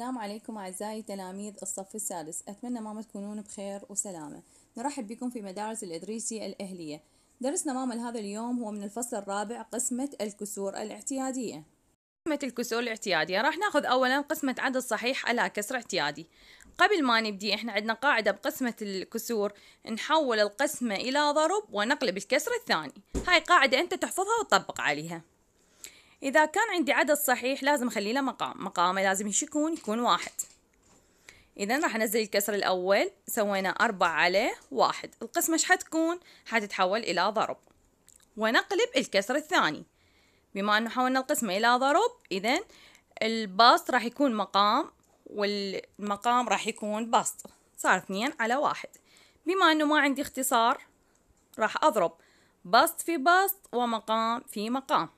السلام عليكم أعزائي تلاميذ الصف السادس أتمنى ماما تكونون بخير وسلامة نرحب بكم في مدارس الإدريسي الأهلية درسنا ماما لهذا اليوم هو من الفصل الرابع قسمة الكسور الاعتيادية قسمة الكسور الاعتيادية راح ناخذ أولا قسمة عدد صحيح على كسر اعتيادي قبل ما نبدي احنا عندنا قاعدة بقسمة الكسور نحول القسمة إلى ضرب ونقلب الكسر الثاني هاي قاعدة أنت تحفظها وتطبق عليها إذا كان عندي عدد صحيح لازم أخلي له مقام مقامه لازم إيش يكون يكون واحد إذا راح أنزل الكسر الأول سوينا أربعة عليه واحد القسمة إيش حتكون حتتحول إلى ضرب ونقلب الكسر الثاني بما أنه حولنا القسمة إلى ضرب إذا البسط راح يكون مقام والمقام راح يكون بسط صار اثنين على واحد بما أنه ما عندي اختصار راح أضرب بسط في بسط ومقام في مقام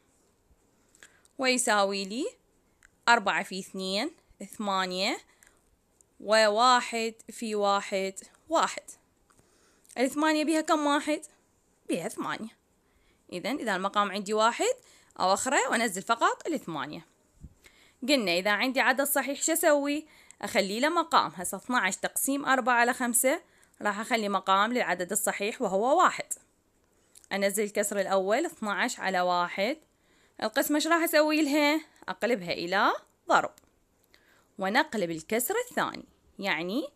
ويساوي لي أربعة في اثنين ثمانية وواحد في واحد واحد الثمانية بها كم واحد؟ بها ثمانية إذا إذا المقام عندي واحد أوخره وأنزل فقط الثمانية قلنا إذا عندي عدد صحيح شو أسوي؟ أخلي له مقام هسا 12 تقسيم أربعة على خمسة راح أخلي مقام للعدد الصحيح وهو واحد أنزل الكسر الأول 12 على واحد القسمة ايش راح أسوي لها أقلبها إلى ضرب ونقلب الكسر الثاني يعني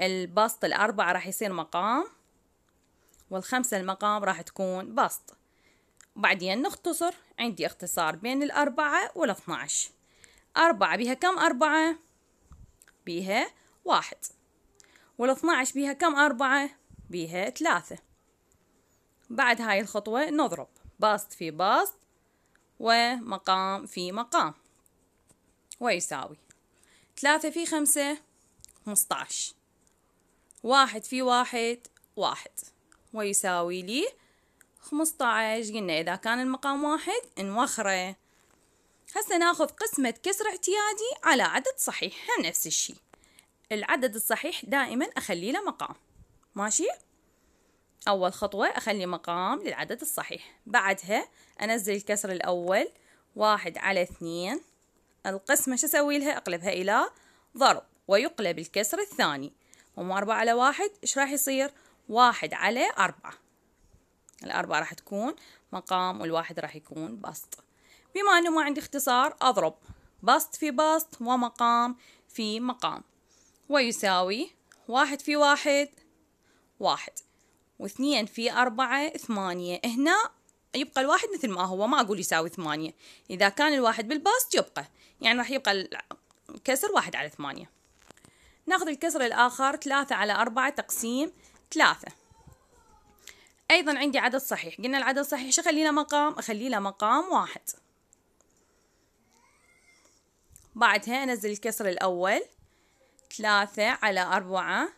البسط الأربعة راح يصير مقام والخمسة المقام راح تكون بسط بعدين نختصر عندي اختصار بين الأربعة والاثناش أربعة بيها كم أربعة؟ بيها واحد والاثناش بها بيها كم أربعة؟ بيها ثلاثة بعد هاي الخطوة نضرب بسط في بسط ومقام في مقام ويساوي ثلاثة في خمسة مستعش واحد في واحد واحد ويساوي لي خمستعش قلنا إذا كان المقام واحد نوخره هسا ناخذ قسمة كسر اعتيادي على عدد صحيح هم نفس الشي العدد الصحيح دائما أخلي له مقام ماشي؟ أول خطوة أخلي مقام للعدد الصحيح بعدها أنزل الكسر الأول واحد على اثنين القسمة شو أسوي لها أقلبها إلى ضرب ويقلب الكسر الثاني هم أربعة على واحد إيش راح يصير واحد على أربعة الأربعة راح تكون مقام والواحد راح يكون بسط بما أنه ما عندي اختصار أضرب بسط في بسط ومقام في مقام ويساوي واحد في واحد واحد واثنين في أربعة ثمانية هنا يبقى الواحد مثل ما هو ما أقول يساوي ثمانية إذا كان الواحد بالباست يبقى يعني راح يبقى الكسر واحد على ثمانية ناخذ الكسر الآخر ثلاثة على أربعة تقسيم ثلاثة أيضا عندي عدد صحيح قلنا العدد صحيح شو أخلي له مقام أخلي له مقام واحد بعدها أنزل الكسر الأول ثلاثة على أربعة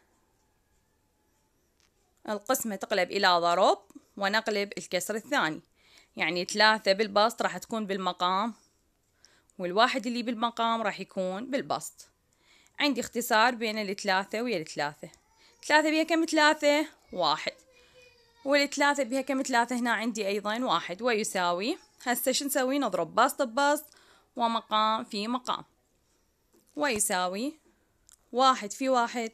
القسمة تقلب إلى ضرب ونقلب الكسر الثاني يعني ثلاثة بالبسط راح تكون بالمقام والواحد اللي بالمقام راح يكون بالبسط عندي اختصار بين الثلاثة ويا الثلاثة ثلاثة بها كم ثلاثة واحد والثلاثة بها كم ثلاثة هنا عندي أيضا واحد ويساوي هسه شو نسوي نضرب بسط ببسط ومقام في مقام ويساوي واحد في واحد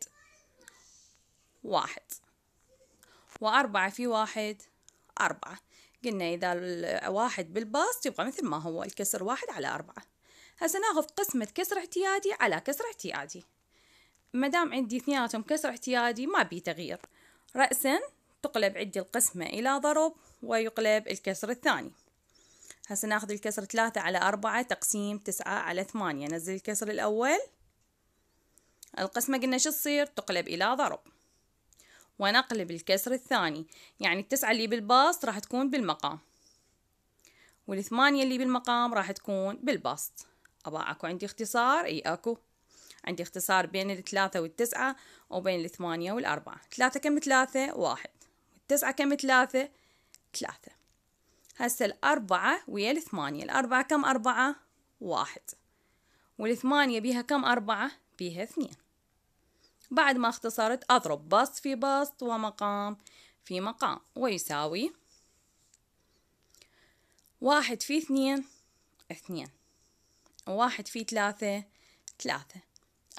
واحد وأربعة في واحد أربعة قلنا إذا واحد بالباص يبقى مثل ما هو الكسر واحد على أربعة هسه ناخذ قسمة كسر اعتيادي على كسر اعتيادي مدام عندي اثنيناتهم كسر اعتيادي ما بي تغيير رأسا تقلب عندي القسمة إلى ضرب ويقلب الكسر الثاني هسه ناخذ الكسر ثلاثة على أربعة تقسيم تسعة على ثمانية نزل الكسر الأول القسمة قلنا شو تصير تقلب إلى ضرب ونقلب الكسر الثاني يعني التسعة اللي بالبسط راح تكون بالمقام والثمانية اللي بالمقام راح تكون بالبسط أبا أكو عندي اختصار أي أكو عندي اختصار بين الثلاثة والتسعة وبين الثمانية والأربعة ثلاثة كم ثلاثة واحد والتسعة كم ثلاثة ثلاثة هسه الأربعة ويا الثمانية الأربعة كم أربعة واحد والثمانية بيها كم أربعة بيها اثنين بعد ما اختصرت أضرب بسط في بسط ومقام في مقام ويساوي واحد في اثنين اثنين واحد في ثلاثة ثلاثة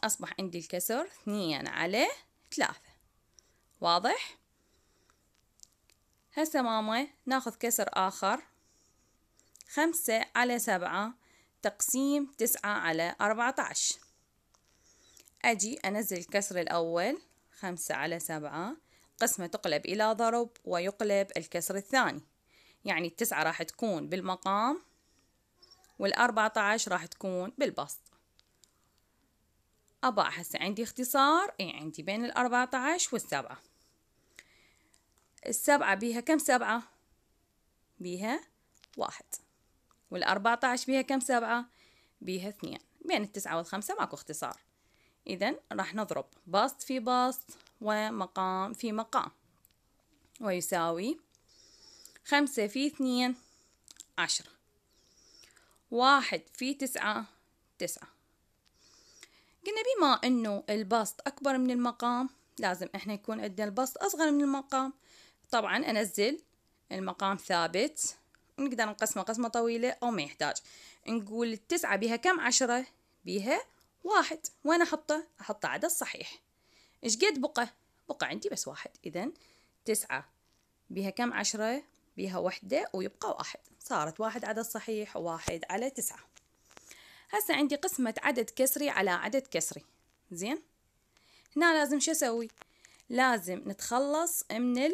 أصبح عندي الكسر اثنين على ثلاثة واضح؟ هسه ماما ناخذ كسر آخر خمسة على سبعة تقسيم تسعة على أربعة عشر أجي أنزل الكسر الأول خمسة على سبعة قسمة تقلب إلى ضرب ويقلب الكسر الثاني يعني التسعة راح تكون بالمقام والأربعة عشر راح تكون بالبسط أبا أحس عندي اختصار إي عندي بين الأربعة عشر والسبعة السبعة بيها كم سبعة؟ بيها واحد والأربعة عشر بيها كم سبعة؟ بيها اثنين بين التسعة والخمسة ماكو اختصار إذا راح نضرب بسط في بسط ومقام في مقام ويساوي خمسة في اثنين عشرة واحد في تسعة تسعة قلنا بما أنه البسط أكبر من المقام لازم إحنا يكون عندنا البسط أصغر من المقام طبعا أنزل المقام ثابت نقدر نقسمه قسمة طويلة أو ما يحتاج نقول التسعة بها كم عشرة بها واحد وين أحطه؟ أحط عدد صحيح إيش قد بقى؟ بقى عندي بس واحد إذا تسعة بها كم عشرة؟ بها وحدة ويبقى واحد صارت واحد عدد صحيح واحد على تسعة هسه عندي قسمة عدد كسري على عدد كسري زين هنا لازم شو أسوي؟ لازم نتخلص من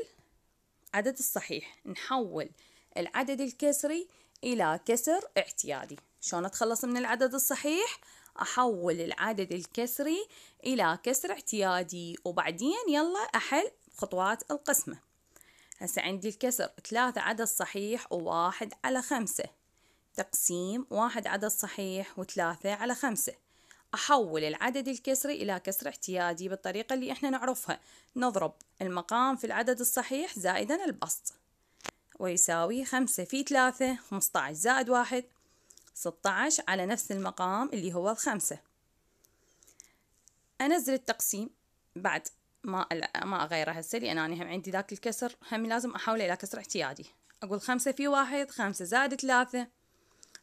العدد الصحيح نحول العدد الكسري إلى كسر اعتيادي شلون أتخلص من العدد الصحيح؟ أحول العدد الكسري إلى كسر اعتيادي وبعدين يلا أحل خطوات القسمة هسه عندي الكسر ثلاثة عدد صحيح وواحد على خمسة تقسيم واحد عدد صحيح وثلاثة على خمسة أحول العدد الكسري إلى كسر اعتيادي بالطريقة اللي إحنا نعرفها نضرب المقام في العدد الصحيح زائدا البسط ويساوي خمسة في ثلاثة خمسة عشر زائد واحد 16 على نفس المقام اللي هو الخمسة أنزل التقسيم بعد ما ما أغيره هسه لأن أنا هم عندي ذاك الكسر هم لازم أحوله إلى كسر اعتيادي أقول خمسة في واحد خمسة زائد ثلاثة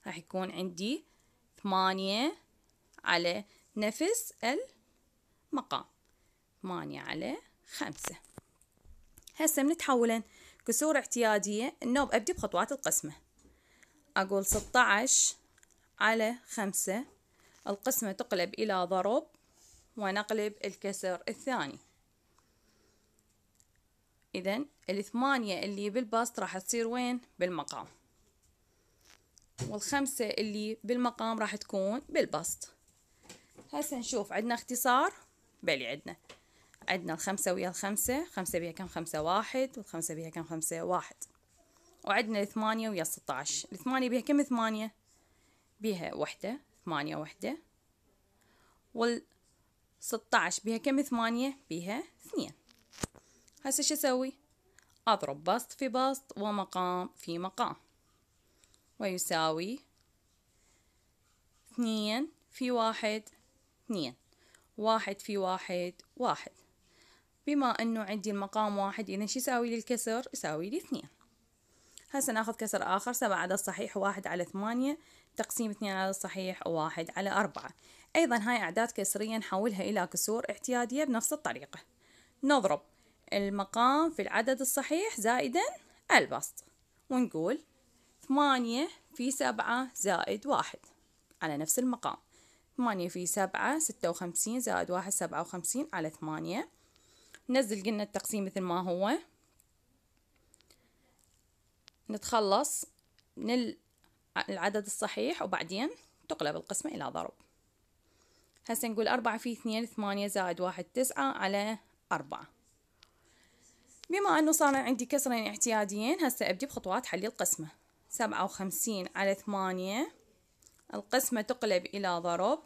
راح يكون عندي ثمانية على نفس المقام ثمانية على خمسة هسه بنتحولن كسور اعتيادية النوب أبدي بخطوات القسمة أقول ستة عشر على خمسة القسمة تقلب إلى ضرب ونقلب الكسر الثاني إذا الثمانية اللي بالبسط راح تصير وين بالمقام والخمسة اللي بالمقام راح تكون بالبسط هسه نشوف عندنا اختصار بلي عندنا عندنا الخمسة ويا الخمسة خمسة بيها كم خمسة واحد والخمسة بيها كم خمسة واحد وعندنا الثمانية ويا الستة عشر الثمانية بيها كم ثمانية بيها وحدة ثمانية وحدة والستة عشر بها كم ثمانية بيها اثنين هسه شو اسوي اضرب بسط في بسط ومقام في مقام ويساوي اثنين في واحد اثنين واحد في واحد واحد بما انه عندي المقام واحد اذا شو يساوي لي الكسر يساوي لي اثنين هسه ناخذ كسر اخر سبعة عدد صحيح واحد على ثمانية تقسيم اثنين على الصحيح وواحد على أربعة أيضا هاي أعداد كسرية نحولها إلى كسور اعتيادية بنفس الطريقة نضرب المقام في العدد الصحيح زائدا البسط ونقول ثمانية في سبعة زائد واحد على نفس المقام ثمانية في سبعة ستة وخمسين زائد واحد سبعة وخمسين على ثمانية نزل قلنا التقسيم مثل ما هو نتخلص من العدد الصحيح وبعدين تقلب القسمة إلى ضرب هسه نقول أربعة في اثنين ثمانية زائد واحد تسعة على أربعة بما أنه صار عندي كسرين اعتياديين هسه أبدي بخطوات حل القسمة سبعة وخمسين على ثمانية القسمة تقلب إلى ضرب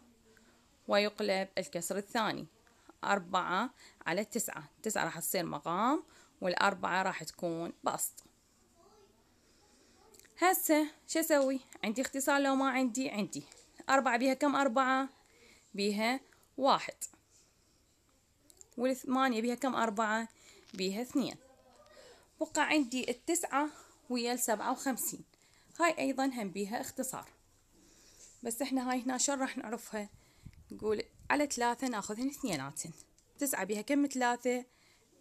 ويقلب الكسر الثاني أربعة على تسعة تسعة راح تصير مقام والأربعة راح تكون بسط هسه شو اسوي عندي اختصار لو ما عندي عندي أربعة بيها كم أربعة بيها واحد والثمانية بيها كم أربعة بيها اثنين بقى عندي التسعة ويا السبعة وخمسين هاي أيضا هم بيها اختصار بس احنا هاي هنا شلون راح نعرفها نقول على ثلاثة ناخذ اثنيناتن تسعة بيها كم ثلاثة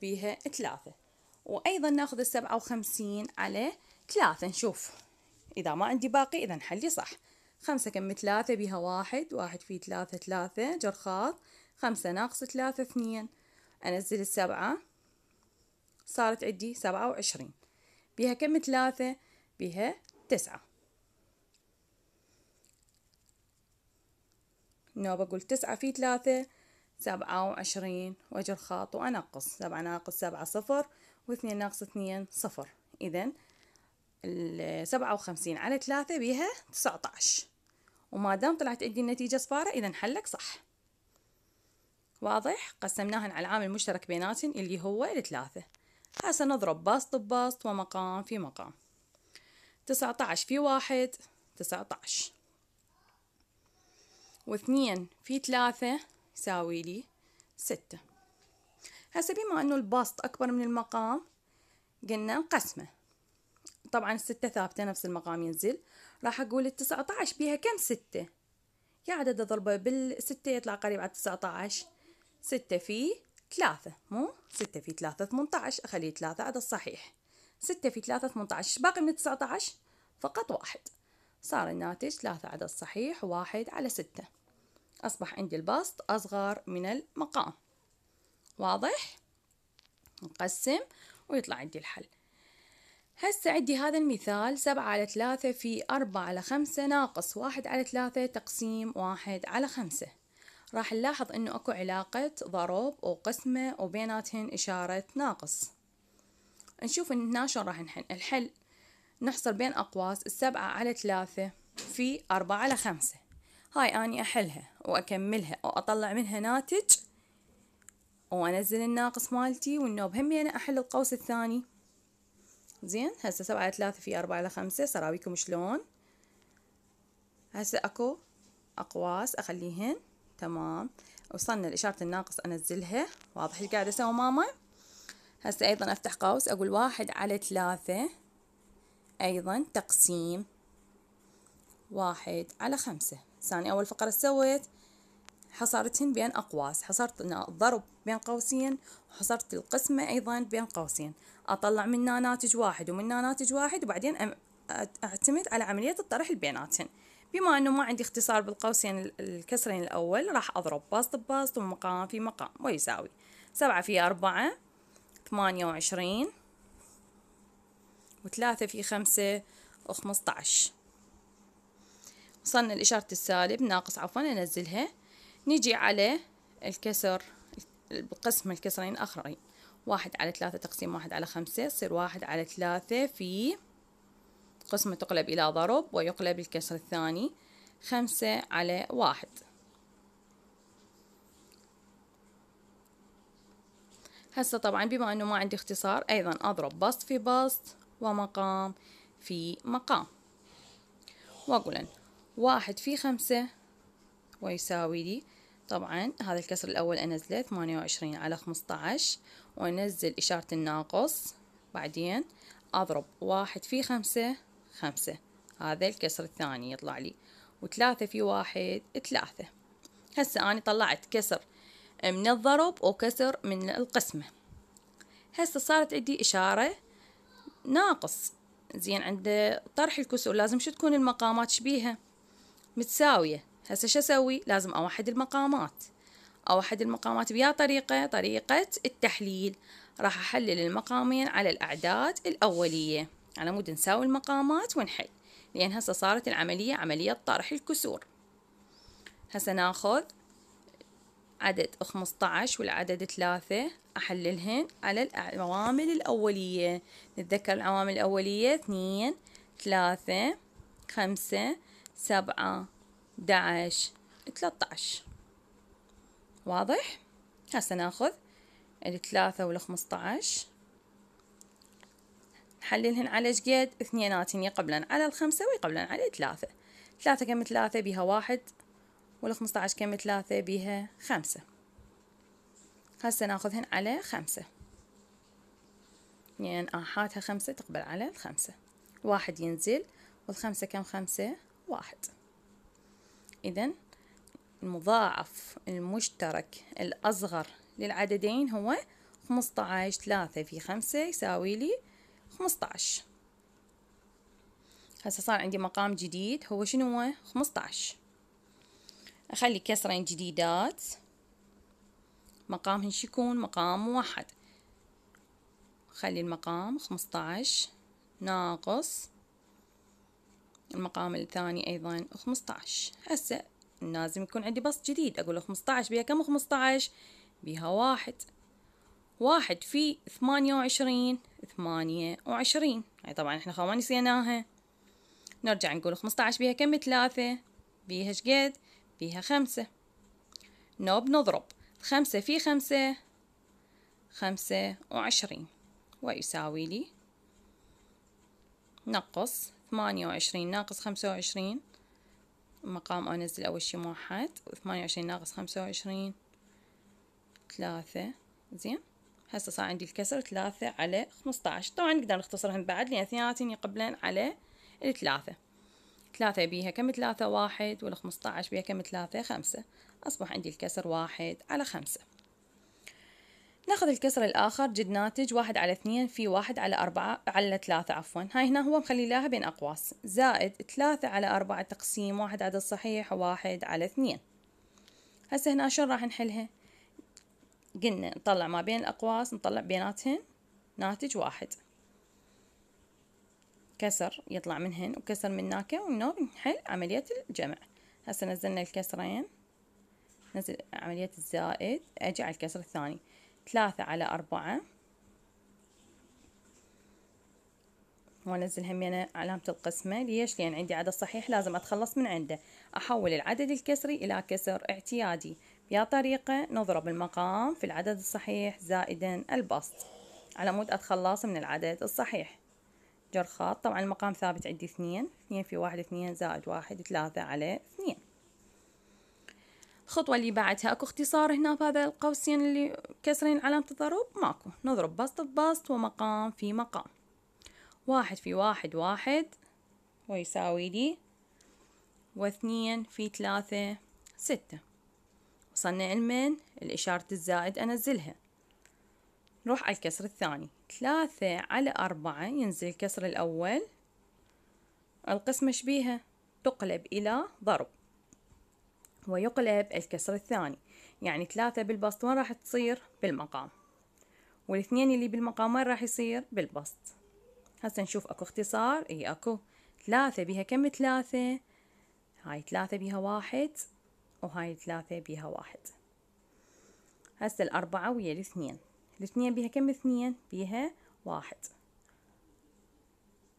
بيها ثلاثة وأيضا ناخذ السبعة وخمسين على ثلاثة نشوف إذا ما عندي باقي إذا حلي صح خمسة كم ثلاثة بها واحد واحد في ثلاثة ثلاثة جر خاط خمسة ناقص ثلاثة اثنين أنزل السبعة صارت عندي سبعة وعشرين بها كم ثلاثة بها تسعة نوبة أقول تسعة في ثلاثة سبعة وعشرين وأجر خاط وأنقص سبعة ناقص سبعة صفر واثنين ناقص اثنين صفر إذا السبعة وخمسين على ثلاثة بيها تسعة عشر وما دام طلعت عندي النتيجة صفارة إذا حلك صح واضح قسمناهن على العامل المشترك بيناتن اللي هو الثلاثة هسه نضرب بسط ببسط ومقام في مقام تسعة عشر في واحد تسعة عشر واثنين في ثلاثة يساوي لي ستة هسه بما أنه البسط أكبر من المقام قلنا نقسمه طبعا الستة ثابتة نفس المقام ينزل راح أقول التسعة عشر بيها كم ستة يا عدد ضربة بالستة يطلع قريب على التسعة عشر ستة في ثلاثة مو ستة في ثلاثة ثمانية أخلي ثلاثة عدد صحيح ستة في ثلاثة ثمانية ايش باقي من التسعة عشر فقط واحد صار الناتج ثلاثة عدد صحيح واحد على ستة أصبح عندي البسط أصغر من المقام واضح؟ نقسم ويطلع عندي الحل هسه عندي هذا المثال سبعة على ثلاثة في أربعة على خمسة ناقص واحد على ثلاثة تقسيم واحد على خمسة راح نلاحظ انه اكو علاقة ضروب وقسمة وبيناتهن اشارة ناقص نشوف إن هنا شلون راح نحل الحل نحصر بين اقواس السبعة على ثلاثة في أربعة على خمسة هاي اني احلها واكملها واطلع منها ناتج وانزل الناقص مالتي والنوب أنا احل القوس الثاني زين هسه سبعة على ثلاثة في أربعة على خمسة سراويكم شلون هسه أكو أقواس أخليهن تمام وصلنا لإشارة الناقص أنزلها واضح اللي قاعدة أسوي ماما هسه أيضا أفتح قوس أقول واحد على ثلاثة أيضا تقسيم واحد على خمسة ثاني أول فقرة سويت حصرتهن بين أقواس حصرت ضرب بين قوسين وحصرت القسمة أيضا بين قوسين أطلع منها ناتج واحد ومنها ناتج واحد وبعدين أعتمد على عملية الطرح بيناتهم بما أنه ما عندي اختصار بالقوسين الكسرين الأول راح أضرب بسط باسط ومقام في مقام ويساوي سبعة في أربعة ثمانية وعشرين وثلاثة في خمسة وخمسطعش عشر وصلنا لإشارة السالب ناقص عفوا أنزلها نجي على الكسر بقسم الكسرين الآخرين واحد على ثلاثة تقسيم واحد على خمسة يصير واحد على ثلاثة في قسمة تقلب إلى ضرب ويقلب الكسر الثاني خمسة على واحد هسه طبعا بما أنه ما عندي اختصار أيضا أضرب بسط في بسط ومقام في مقام وأقول واحد في خمسة ويساوي لي طبعا هذا الكسر الأول أنزله ثمانية وعشرين على خمسطعش وأنزل إشارة الناقص بعدين أضرب واحد في خمسة خمسة هذا الكسر الثاني يطلع لي وثلاثة في واحد ثلاثة هسه أنا طلعت كسر من الضرب وكسر من القسمة هسه صارت عندي إشارة ناقص زين عند طرح الكسور لازم شو تكون المقامات شبيهة متساوية هسه شو اسوي لازم اوحد المقامات اوحد المقامات بيا طريقه طريقه التحليل راح احلل المقامين على الاعداد الاوليه على مود نساوي المقامات ونحل لان هسه صارت العمليه عمليه طرح الكسور هسه ناخذ عدد 15 والعدد 3 أحللهن على العوامل الأولية نتذكر العوامل الأولية 2 3 5 7 11 13 واضح هسه ناخذ الثلاثة والخمسة عشر نحللهن على شقد اثنيناتن يقبلن على الخمسة ويقبلن على ثلاثة ثلاثة كم ثلاثة بيها واحد والخمسة عشر كم ثلاثة بيها خمسة هسه ناخذهن على خمسة يعني آحاتها خمسة تقبل على الخمسة واحد ينزل والخمسة كم خمسة واحد إذا المضاعف المشترك الأصغر للعددين هو 15 3 في 5 يساوي لي 15 هسه صار عندي مقام جديد هو شنو هو 15 أخلي كسرين جديدات مقامهن يكون مقام واحد خلي المقام 15 ناقص المقام الثاني أيضا 15 هسه لازم يكون عندي بسط جديد أقول 15 بيها كم 15 بيها واحد واحد في ثمانية وعشرين ثمانية وعشرين هاي طبعا احنا خواني نسيناها نرجع نقول 15 بيها كم ثلاثة بيها شقد بيها خمسة نوب نضرب خمسة في خمسة خمسة وعشرين ويساوي لي نقص ثمانية وعشرين ناقص خمسة وعشرين مقام أنزل أول شي واحد وثمانية وعشرين ناقص خمسة وعشرين ثلاثة زين هسه صار عندي الكسر ثلاثة على خمسة طبعا نقدر نختصرهم بعد لأن اثنيناتهم يقبلن على الثلاثة ثلاثة بيها كم ثلاثة واحد والخمسة بيها كم ثلاثة خمسة أصبح عندي الكسر واحد على خمسة ناخذ الكسر الآخر جد ناتج واحد على اثنين في واحد على أربعة على ثلاثة عفوا هاي هنا هو مخلي لها بين أقواس زائد ثلاثة على أربعة تقسيم واحد عدد صحيح واحد على اثنين هسه هنا شلون راح نحلها قلنا نطلع ما بين الأقواس نطلع بيناتهن ناتج واحد كسر يطلع منهن وكسر من ناكة ومنه نحل عملية الجمع هسه نزلنا الكسرين نزل عملية الزائد أجي على الكسر الثاني ثلاثة على أربعة وانزل همينة علامة القسمة ليش؟ لأن عندي عدد صحيح لازم أتخلص من عنده أحول العدد الكسري إلى كسر اعتيادي بيا طريقة نضرب المقام في العدد الصحيح زائدا البسط على مود أتخلص من العدد الصحيح جر خط طبعا المقام ثابت عندي اثنين اثنين في واحد اثنين زائد واحد ثلاثة على اثنين الخطوة اللي بعدها اكو اختصار هنا بهذا القوسين اللي كسرين علامة الضروب ماكو نضرب بسط ببسط ومقام في مقام واحد في واحد واحد ويساوي لي واثنين في ثلاثة ستة وصلنا المين الإشارة الزائد أنزلها نروح على الكسر الثاني ثلاثة على أربعة ينزل الكسر الأول القسمة شبيهة تقلب إلى ضرب ويقلب الكسر الثاني يعني ثلاثة بالبسط وين راح تصير بالمقام والاثنين اللي بالمقام وين راح يصير بالبسط هسه نشوف اكو اختصار اي اكو ثلاثة بيها كم ثلاثة هاي ثلاثة بيها واحد وهاي ثلاثة بيها واحد هسه الأربعة ويا الاثنين الاثنين بيها كم اثنين بيها واحد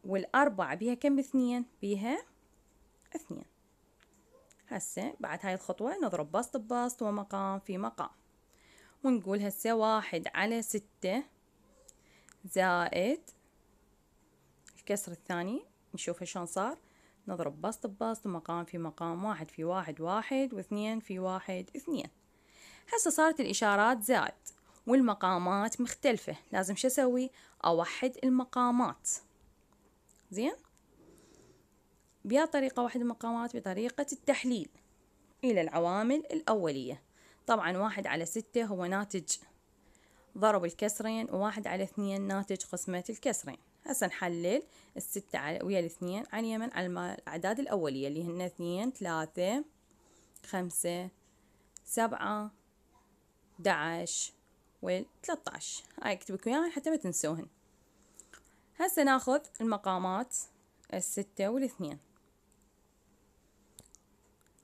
والأربعة بيها كم اثنين بيها اثنين هسه بعد هاي الخطوة نضرب بسط ببسط ومقام في مقام ونقول هسه واحد على ستة زائد الكسر الثاني نشوف شلون صار نضرب بسط ببسط ومقام في مقام واحد في واحد واحد واثنين في واحد اثنين هسه صارت الإشارات زائد والمقامات مختلفة لازم شو أسوي أوحد المقامات زين بها طريقة واحدة المقامات بطريقة التحليل إلى العوامل الأولية طبعا واحد على ستة هو ناتج ضرب الكسرين وواحد على اثنين ناتج قسمة الكسرين هسه نحلل الستة على ويا الاثنين على اليمن على الأعداد الأولية اللي هن اثنين ثلاثة خمسة سبعة دعش والثلاثة هاي اكتب لكم اياها حتى ما تنسوهن هسه ناخذ المقامات الستة والاثنين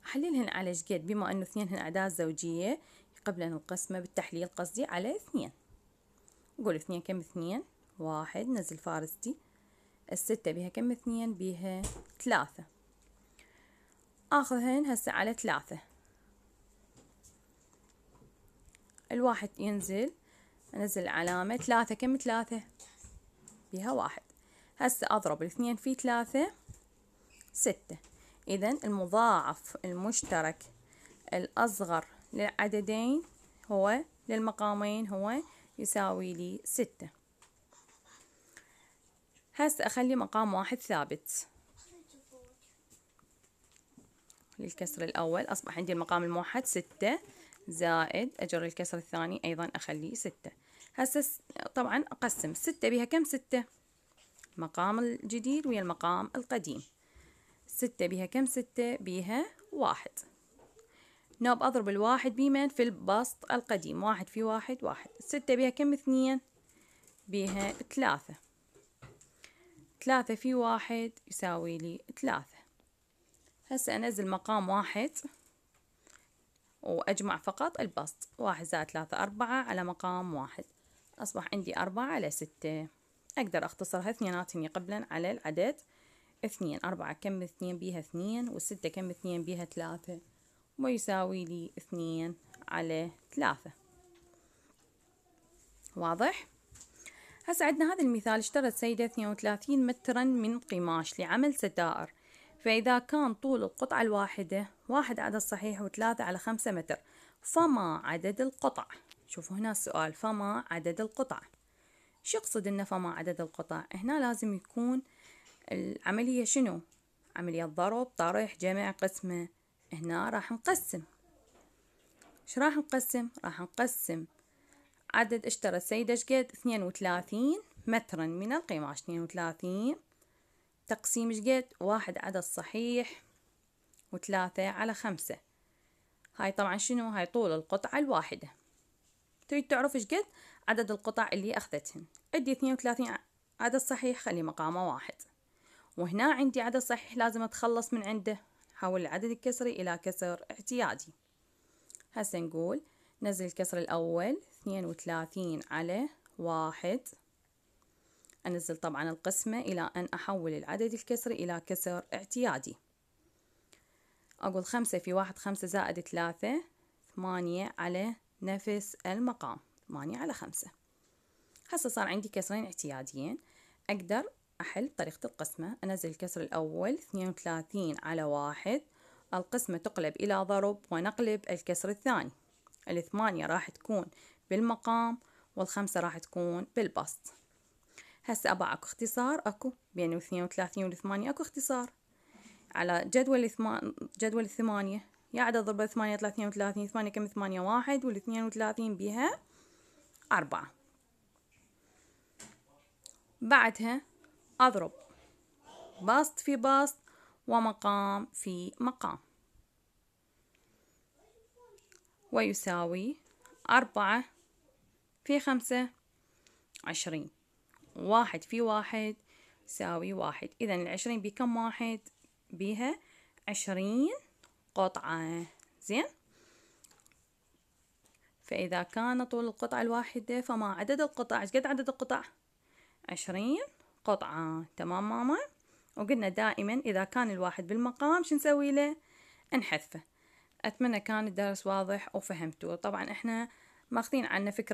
حللهن على جقد بما أنه اثنينهن أعداد زوجية قبل القسمة بالتحليل قصدي على اثنين نقول اثنين كم اثنين واحد نزل فارستي الستة بها كم اثنين بها ثلاثة آخذهن هسه على ثلاثة الواحد ينزل أنزل علامة ثلاثة كم ثلاثة بها واحد هسه أضرب الاثنين في ثلاثة ستة إذا المضاعف المشترك الأصغر للعددين هو للمقامين هو يساوي لي ستة هسه أخلي مقام واحد ثابت للكسر الأول أصبح عندي المقام الموحد ستة زائد أجر الكسر الثاني أيضا أخليه ستة هسه طبعا أقسم ستة بها كم ستة مقام الجديد ويا المقام القديم ستة بيها كم ستة بيها واحد نوب أضرب الواحد بمن في البسط القديم واحد في واحد واحد ستة بيها كم اثنين بيها ثلاثة ثلاثة في واحد يساوي لي ثلاثة هسه أنزل مقام واحد وأجمع فقط البسط واحد زائد ثلاثة أربعة على مقام واحد أصبح عندي أربعة على ستة أقدر أختصرها اثنيناتهم قبلا على العدد اثنين أربعة كم اثنين بيها اثنين والستة كم اثنين بيها ثلاثة ويساوي يساوي لي اثنين على ثلاثة واضح؟ هسا عندنا هذا المثال اشترت سيدة 32 مترا من قماش لعمل ستائر فإذا كان طول القطعة الواحدة واحد عدد صحيح وثلاثة على خمسة متر فما عدد القطع شوفوا هنا السؤال فما عدد القطع شو يقصد إنه فما عدد القطع هنا لازم يكون العملية شنو عملية ضرب طرح جمع قسمة هنا راح نقسم ايش راح نقسم راح نقسم عدد اشترى السيدة شقد اثنين وثلاثين مترا من القماش اثنين وثلاثين تقسيم شقد واحد عدد صحيح وثلاثة على خمسة هاي طبعا شنو هاي طول القطعة الواحدة تريد تعرف شقد عدد القطع اللي أخذتهن عدي اثنين وثلاثين عدد صحيح خلي مقامه واحد وهنا عندي عدد صحيح لازم أتخلص من عنده حول العدد الكسري إلى كسر اعتيادي هسا نقول نزل الكسر الأول اثنين وثلاثين على واحد أنزل طبعا القسمة إلى أن أحول العدد الكسري إلى كسر اعتيادي أقول خمسة في واحد خمسة زائد ثلاثة ثمانية على نفس المقام ثمانية على خمسة هسا صار عندي كسرين اعتياديين أقدر أحل طريقة القسمة أنزل الكسر الأول اثنين وثلاثين على واحد القسمة تقلب إلى ضرب ونقلب الكسر الثاني الثمانية راح تكون بالمقام والخمسة راح تكون بالبسط هسه أبا اكو اختصار اكو بين الاثنين وثلاثين والثمانية اكو اختصار على جدول الثمان جدول الثمانية يا عدد ضربة ثمانية ثلاثين وثلاثين ثمانية كم ثمانية واحد والاثنين وثلاثين بها أربعة بعدها أضرب بسط في بسط ومقام في مقام ويساوي أربعة في خمسة عشرين واحد في واحد يساوي واحد إذا العشرين بكم واحد بيها عشرين قطعة زين فإذا كان طول القطعة الواحدة فما عدد القطع إيش قد عدد القطع عشرين قطعة تمام ماما وقلنا دائما إذا كان الواحد بالمقام شو نسوي له نحذفه أتمنى كان الدرس واضح وفهمته طبعا إحنا ماخذين عنا فكرة